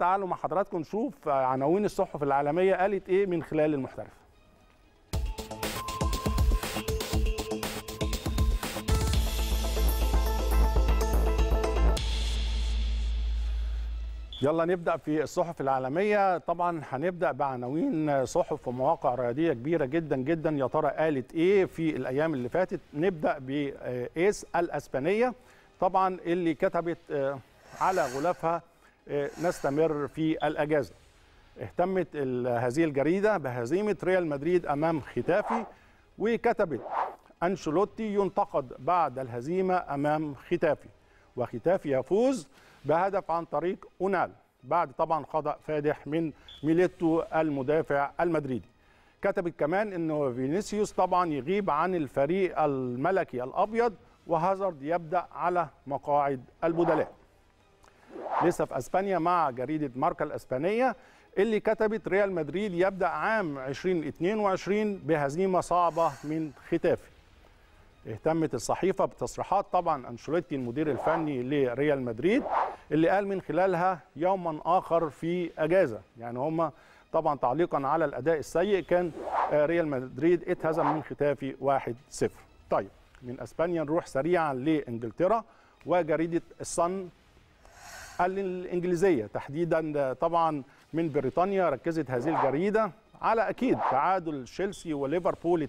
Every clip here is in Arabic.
تعالوا مع حضراتكم نشوف عناوين الصحف العالميه قالت ايه من خلال المحترف يلا نبدا في الصحف العالميه طبعا هنبدا بعناوين صحف ومواقع رياضيه كبيره جدا جدا يا ترى قالت ايه في الايام اللي فاتت نبدا بايس الاسبانيه طبعا اللي كتبت آه، على غلافها نستمر في الأجازة اهتمت هذه الجريدة بهزيمة ريال مدريد أمام ختافي وكتبت أنشلوتي ينتقد بعد الهزيمة أمام ختافي وختافي يفوز بهدف عن طريق أونال بعد طبعا خطأ فادح من ميليتو المدافع المدريدي كتبت كمان أنه فينيسيوس طبعا يغيب عن الفريق الملكي الأبيض وهازارد يبدأ على مقاعد البدلاء لسه في اسبانيا مع جريده ماركا الاسبانيه اللي كتبت ريال مدريد يبدا عام 2022 بهزيمه صعبه من ختافي. اهتمت الصحيفه بتصريحات طبعا انشيلوتي المدير الفني لريال مدريد اللي قال من خلالها يوما اخر في اجازه، يعني هم طبعا تعليقا على الاداء السيء كان آه، ريال مدريد اتهزم من ختافي 1-0. طيب من اسبانيا نروح سريعا لانجلترا وجريده الصن الإنجليزية تحديدا طبعا من بريطانيا ركزت هذه الجريدة على أكيد تعادل تشيلسي وليفربول 2-2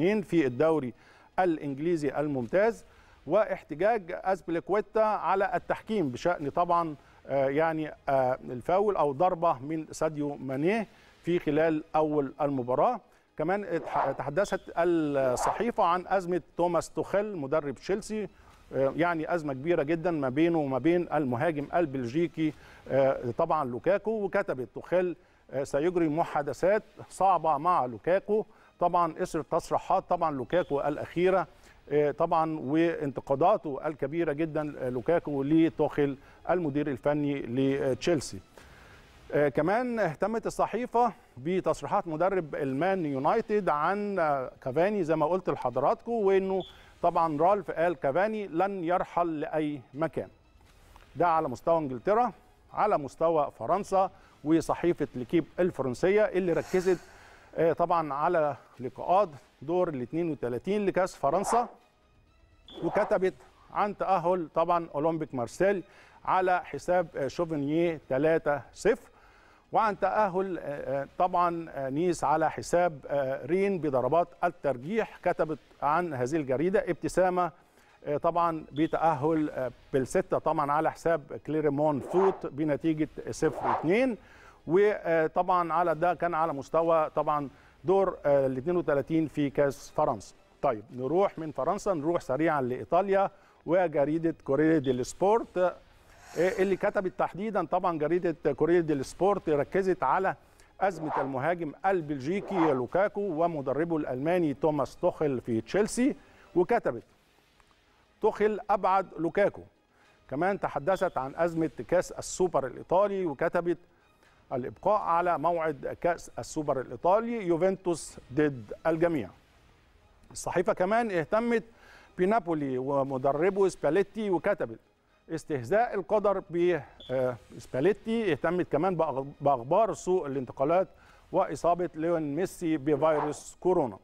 في الدوري الإنجليزي الممتاز واحتجاج أزبليكويتا على التحكيم بشأن طبعا آه، يعني آه، الفاول أو ضربة من ساديو مانيه في خلال أول المباراة كمان تحدثت الصحيفة عن أزمة توماس توخيل مدرب تشيلسي آه، يعني ازمه كبيره جدا ما بينه وما بين المهاجم البلجيكي آه، طبعا لوكاكو وكتبت تخل آه، سيجري محادثات صعبه مع لوكاكو طبعا اثر تصريحات طبعا لوكاكو الاخيره طبعا وانتقاداته الكبيره جدا لوكاكو لتوخيل المدير الفني لتشيلسي آه، كمان اهتمت الصحيفه بتصريحات مدرب المان يونايتد عن آه، كافاني زي ما قلت لحضراتكم وانه طبعا رالف قال كافاني لن يرحل لاي مكان. ده على مستوى انجلترا على مستوى فرنسا وصحيفه ليكيب الفرنسيه اللي ركزت آه، طبعا على لقاءات دور ال 32 لكاس فرنسا وكتبت عن تاهل طبعا اولمبيك مارسيل على حساب شوفنيي 3 0 وعن تأهل آه، آه، طبعا آه، نيس على حساب رين بضربات الترجيح كتبت عن هذه الجريدة ابتسامة طبعا بتأهل بالستة طبعا على حساب كليرمون فوت بنتيجة 0-2 وطبعا على ده كان على مستوى طبعا دور ال 32 في كاس فرنسا طيب نروح من فرنسا نروح سريعا لإيطاليا وجريدة كوريري دي سبورت إيه اللي كتبت تحديدا طبعا جريده كوريا ديل سبورت ركزت على أزمة المهاجم البلجيكي لوكاكو ومدربه الألماني توماس توخل في تشيلسي وكتبت توخل أبعد لوكاكو كمان تحدثت عن أزمة كأس السوبر الإيطالي وكتبت الإبقاء على موعد كأس السوبر الإيطالي يوفنتوس ضد الجميع الصحيفة كمان اهتمت بنابولي ومدربه سباليتي وكتبت استهزاء القدر بسباليتي آه، اهتمت كمان باخبار سوء الانتقالات واصابه ليون ميسي بفيروس كورونا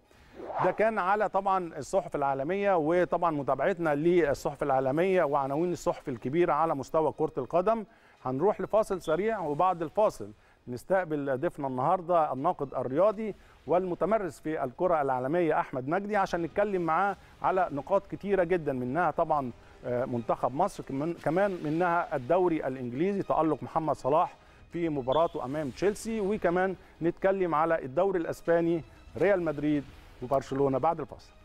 ده كان على طبعا الصحف العالميه وطبعا متابعتنا للصحف العالميه وعناوين الصحف الكبيره على مستوى كره القدم هنروح لفاصل سريع وبعد الفاصل نستقبل ضيفنا النهارده الناقد الرياضي والمتمرس في الكره العالميه احمد مجدي عشان نتكلم معاه على نقاط كتيره جدا منها طبعا آه، منتخب مصر كمان منها الدوري الانجليزي تالق محمد صلاح في مباراته امام تشيلسي وكمان نتكلم على الدوري الاسباني ريال مدريد وبرشلونه بعد الفاصل